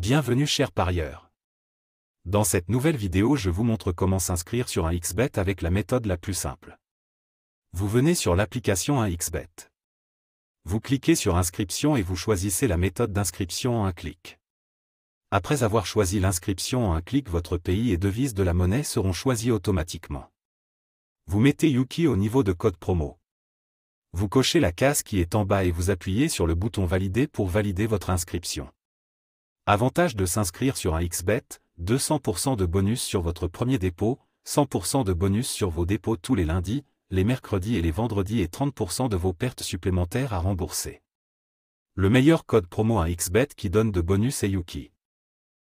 Bienvenue cher parieur. Dans cette nouvelle vidéo je vous montre comment s'inscrire sur un XBET avec la méthode la plus simple. Vous venez sur l'application 1xBet. Vous cliquez sur Inscription et vous choisissez la méthode d'inscription en un clic. Après avoir choisi l'inscription en un clic, votre pays et devise de la monnaie seront choisis automatiquement. Vous mettez Yuki au niveau de code promo. Vous cochez la case qui est en bas et vous appuyez sur le bouton Valider pour valider votre inscription. Avantage de s'inscrire sur un XBET, 200% de bonus sur votre premier dépôt, 100% de bonus sur vos dépôts tous les lundis, les mercredis et les vendredis et 30% de vos pertes supplémentaires à rembourser. Le meilleur code promo à XBET qui donne de bonus est Yuki.